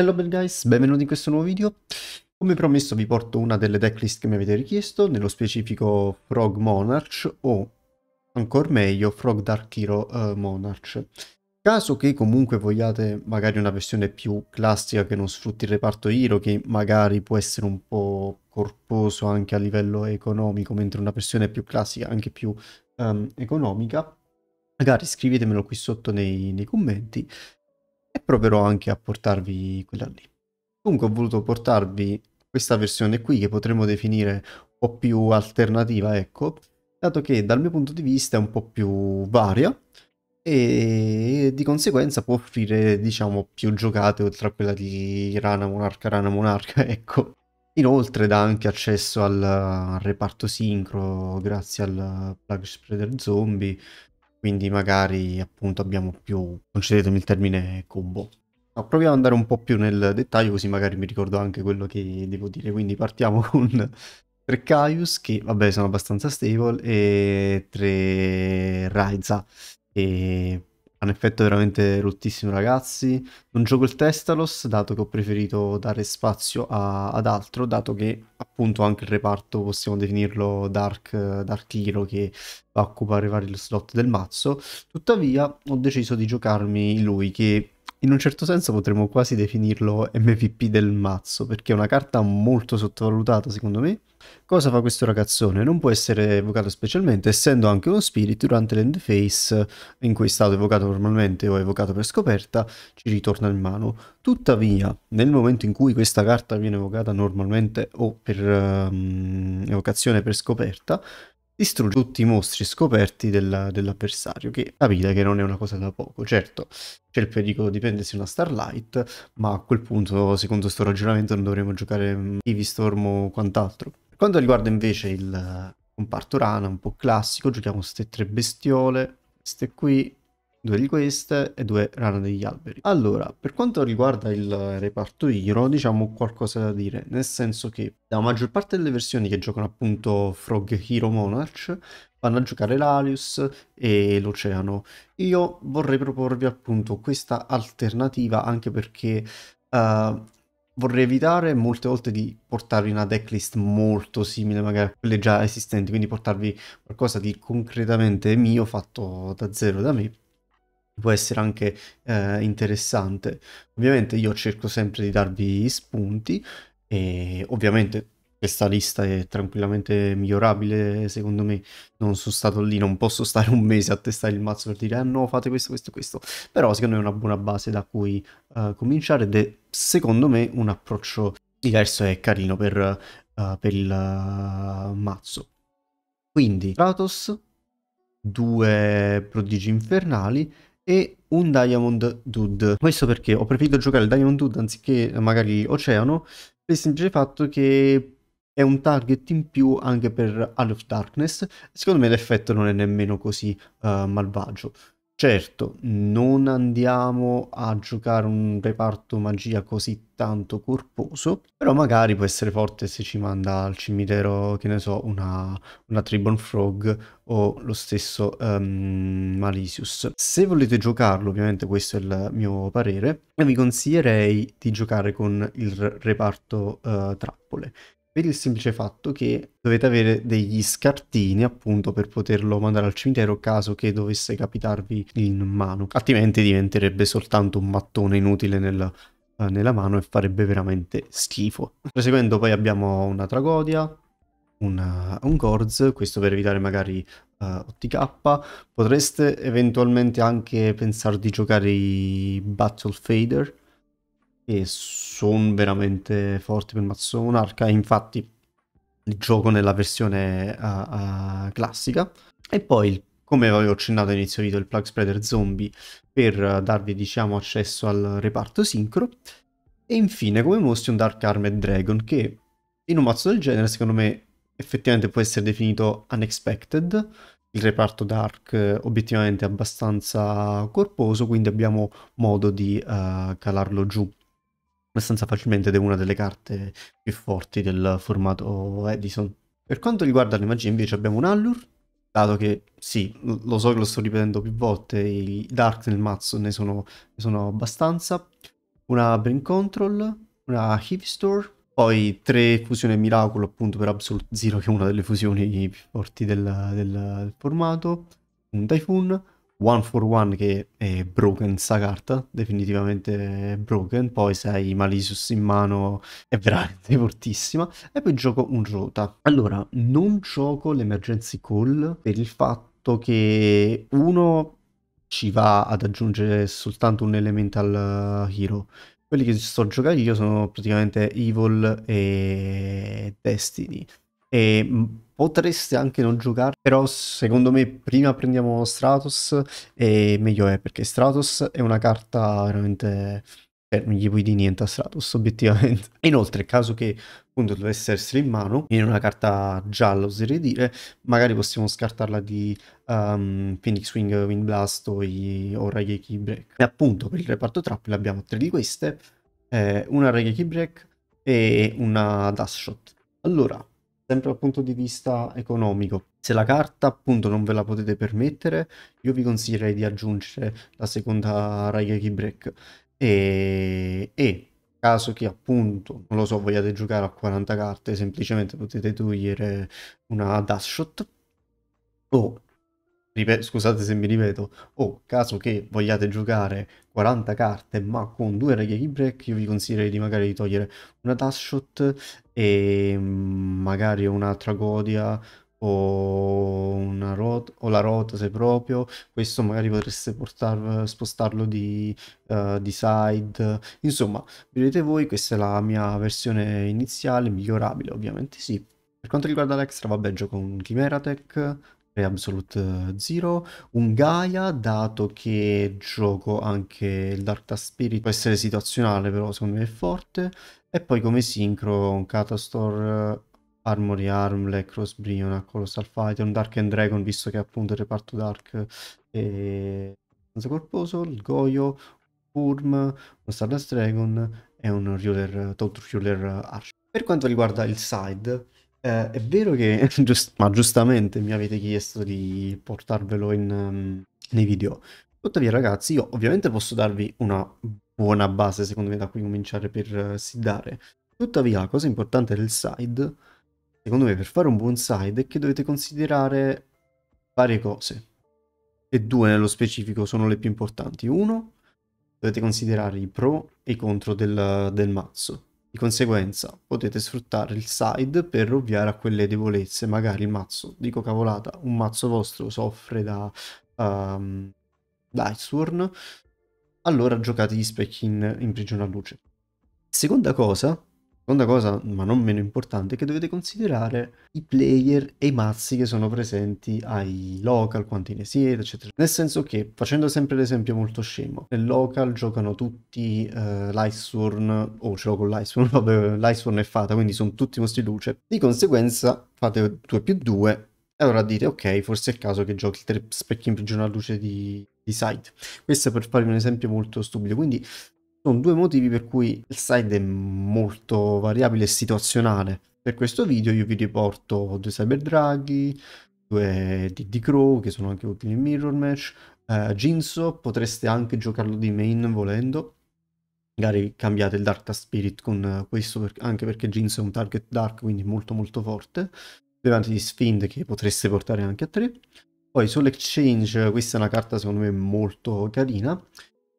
Hello bad guys, benvenuti in questo nuovo video. Come promesso vi porto una delle decklist che mi avete richiesto, nello specifico Frog Monarch o, ancora meglio, Frog Dark Hero uh, Monarch. Caso che comunque vogliate magari una versione più classica che non sfrutti il reparto Hero, che magari può essere un po' corposo anche a livello economico, mentre una versione più classica, anche più um, economica, magari scrivetemelo qui sotto nei, nei commenti proverò anche a portarvi quella lì. Comunque ho voluto portarvi questa versione qui che potremmo definire un po' più alternativa, ecco, dato che dal mio punto di vista è un po' più varia e di conseguenza può offrire, diciamo, più giocate oltre a quella di Rana Monarca, Rana Monarca, ecco. Inoltre dà anche accesso al, al reparto sincro grazie al plug spreader zombie quindi magari appunto abbiamo più, concedetemi il termine, combo. Ma proviamo ad andare un po' più nel dettaglio così magari mi ricordo anche quello che devo dire, quindi partiamo con tre Caius che vabbè sono abbastanza stable e tre Raiza che un effetto veramente rottissimo, ragazzi. Non gioco il Testalos, dato che ho preferito dare spazio a, ad altro, dato che appunto anche il reparto possiamo definirlo Dark, dark Hero, che va a occupare vari slot del mazzo. Tuttavia ho deciso di giocarmi lui, che in un certo senso potremmo quasi definirlo MVP del mazzo, perché è una carta molto sottovalutata secondo me. Cosa fa questo ragazzone? Non può essere evocato specialmente, essendo anche uno spirit durante l'end phase, in cui è stato evocato normalmente o evocato per scoperta, ci ritorna in mano. Tuttavia, nel momento in cui questa carta viene evocata normalmente o per um, evocazione per scoperta, distrugge tutti i mostri scoperti dell'avversario, che capita che non è una cosa da poco. Certo, c'è il pericolo di prendersi una Starlight, ma a quel punto, secondo sto ragionamento, non dovremmo giocare mm, Ivy Storm o quant'altro. Per quanto riguarda invece il comparto rana, un po' classico, giochiamo queste tre bestiole, queste qui, due di queste e due rane degli alberi. Allora, per quanto riguarda il reparto Hero, diciamo qualcosa da dire, nel senso che la maggior parte delle versioni che giocano appunto Frog Hero Monarch vanno a giocare l'Alius e l'Oceano. Io vorrei proporvi appunto questa alternativa anche perché uh, vorrei evitare molte volte di portarvi una decklist molto simile magari a quelle già esistenti, quindi portarvi qualcosa di concretamente mio fatto da zero da me può essere anche eh, interessante. Ovviamente io cerco sempre di darvi spunti e ovviamente questa lista è tranquillamente migliorabile secondo me non sono stato lì non posso stare un mese a testare il mazzo per dire ah no fate questo questo questo però secondo me è una buona base da cui uh, cominciare ed è secondo me un approccio diverso e carino per, uh, per il uh, mazzo quindi Kratos due prodigi infernali e un Diamond Dude. Questo perché ho preferito giocare il Diamond Dude anziché magari Oceano, per il semplice fatto che è un target in più anche per Out of Darkness. Secondo me l'effetto non è nemmeno così uh, malvagio. Certo, non andiamo a giocare un reparto magia così tanto corposo, però magari può essere forte se ci manda al cimitero, che ne so, una, una Tribon Frog o lo stesso um, Malisius. Se volete giocarlo, ovviamente questo è il mio parere, vi consiglierei di giocare con il reparto uh, trappole, per il semplice fatto che dovete avere degli scartini appunto per poterlo mandare al cimitero caso che dovesse capitarvi in mano, altrimenti diventerebbe soltanto un mattone inutile nel, eh, nella mano e farebbe veramente schifo. Proseguendo poi abbiamo una Tragodia, una, un Gorz, questo per evitare magari uh, eh, OTK, potreste eventualmente anche pensare di giocare i Battle Fader, e sono veramente forti per mazzo monarca. Infatti, gioco nella versione uh, uh, classica. E poi, come avevo accennato all'inizio video, il plug spreader zombie per uh, darvi, diciamo, accesso al reparto sincro. E infine, come mostri, un Dark Armed Dragon che in un mazzo del genere, secondo me, effettivamente può essere definito unexpected. Il reparto Dark eh, obiettivamente è abbastanza corposo, quindi abbiamo modo di eh, calarlo giù abbastanza facilmente ed è una delle carte più forti del formato Edison. Per quanto riguarda le magie invece abbiamo un Allure, dato che sì, lo so che lo sto ripetendo più volte, i Dark nel mazzo ne sono, ne sono abbastanza, una Brain Control, una Hipstore, poi tre fusione miracolo appunto per Absolute Zero che è una delle fusioni più forti del, del, del formato, un Typhoon, one for one che è broken sta carta, definitivamente broken, poi se hai Malisus in mano è veramente fortissima, e poi gioco un Rota. Allora, non gioco l'emergency call per il fatto che uno ci va ad aggiungere soltanto un elemental uh, hero, quelli che sto giocando io sono praticamente Evil e Destiny e potreste anche non giocare, però secondo me prima prendiamo Stratos e meglio è perché Stratos è una carta veramente... Eh, non gli puoi di niente a Stratos obiettivamente. Inoltre, caso che appunto dovesse essere in mano, in una carta gialla oserei dire, magari possiamo scartarla di um, Phoenix Wing, Wind Blast o, i, o Rageki Break. E appunto per il reparto trappole abbiamo tre di queste, eh, una Rageki Break e una Dash Shot. Allora, sempre dal punto di vista economico. Se la carta appunto non ve la potete permettere, io vi consiglierei di aggiungere la seconda Raigeki Break e, e caso che appunto, non lo so, vogliate giocare a 40 carte, semplicemente potete togliere una dash shot o Ripet scusate se mi ripeto, o oh, caso che vogliate giocare 40 carte ma con due reghe di break, io vi consiglierei di magari di togliere una shot e mm, magari un'altra Godia o, una rot o la rot se proprio, questo magari potreste portar spostarlo di, uh, di side, insomma vedete voi questa è la mia versione iniziale, migliorabile ovviamente sì. Per quanto riguarda l'extra, vabbè, gioco con Chimera Tech, Absolute eh, Zero, un Gaia, dato che gioco anche il Dark Task Spirit, può essere situazionale però secondo me è forte, e poi come sincro un Catastore, eh, Armory Arm, le Cross Brion, Colossal Fighter, un Dark and Dragon visto che appunto il reparto Dark e abbastanza corposo, il Goyo, Urm, un Stardust Dragon e un Ruler, Total Ruler Arch. Per quanto riguarda il side, eh, è vero che, giust ma giustamente mi avete chiesto di portarvelo in, um, nei video. Tuttavia, ragazzi, io ovviamente posso darvi una buona base, secondo me, da cui cominciare per uh, eh, sidare. Tuttavia, la cosa importante del side, secondo me, per fare un buon side, è che dovete considerare varie cose. E due, nello specifico, sono le più importanti. Uno, dovete considerare i pro e i contro del, del mazzo. Di conseguenza, potete sfruttare il side per ovviare a quelle debolezze, magari il mazzo, dico cavolata, un mazzo vostro soffre da um, ehm, Dicewurn, allora giocate gli specchi in, in prigione a luce. Seconda cosa Seconda cosa, ma non meno importante, è che dovete considerare i player e i mazzi che sono presenti ai local, quanti ne siete, eccetera. Nel senso che, facendo sempre l'esempio molto scemo, nel local giocano tutti eh, Lightsworn, o oh, ce l'ho con l'Iceworn, vabbè, l'Iceworn è fata, quindi sono tutti mostri luce. Di conseguenza fate 2 più 2 e allora dite, ok, forse è il caso che giochi tre specchi in prigione a luce di, di site. Questo è per farvi un esempio molto stupido, quindi sono due motivi per cui il side è molto variabile e situazionale. Per questo video io vi riporto due Cyber Draghi, due DD Crow che sono anche utili in Mirror Match, uh, eh, Jinso potreste anche giocarlo di main volendo, magari cambiate il Dark Task Spirit con eh, questo per, anche perché Jinso è un target dark quindi molto molto forte, davanti di Sfind che potreste portare anche a 3, poi Soul Exchange, questa è una carta secondo me molto carina,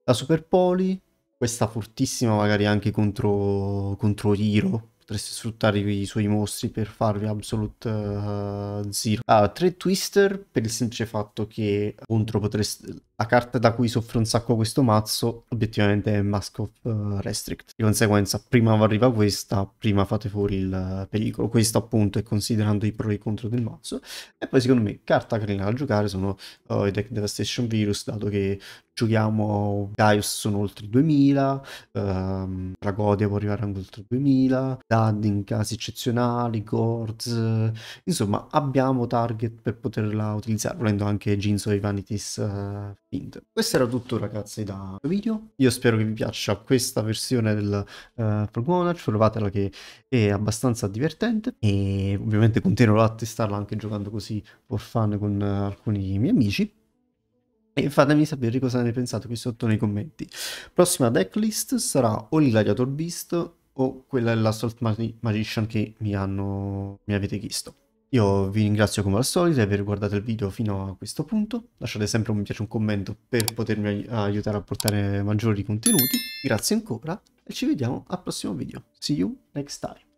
la Super Poli questa fortissima magari anche contro, contro Hiro. Potreste sfruttare i suoi mostri per farvi Absolute uh, Zero. Ah, tre Twister per il semplice fatto che contro potreste... La carta da cui soffre un sacco questo mazzo obiettivamente è Mask of uh, Restrict. Di conseguenza prima arriva questa, prima fate fuori il eh, pericolo. Questo appunto è considerando i pro e i contro del mazzo. E poi secondo me carta carina da giocare sono uh, i deck Devastation Virus, dato che giochiamo Gaius sono oltre 2000, ehm, Dragodia può arrivare anche oltre 2000, Dad in casi eccezionali, Gorz, insomma abbiamo target per poterla utilizzare, volendo anche Jeans o Ivanitis uh, eh, Find. Questo era tutto ragazzi da video, io spero che vi piaccia questa versione del uh, eh, Progonach, provatela che è abbastanza divertente e ovviamente continuerò a testarla anche giocando così for fun con uh, alcuni miei amici e fatemi sapere cosa ne pensate qui sotto nei commenti. Prossima decklist sarà o il Gladiator Beast o quella dell'Assault Magician che mi, hanno, mi avete chiesto. Io vi ringrazio come al solito di aver guardato il video fino a questo punto, lasciate sempre un mi piace un commento per potermi aiutare a portare maggiori contenuti, grazie ancora e ci vediamo al prossimo video. See you next time!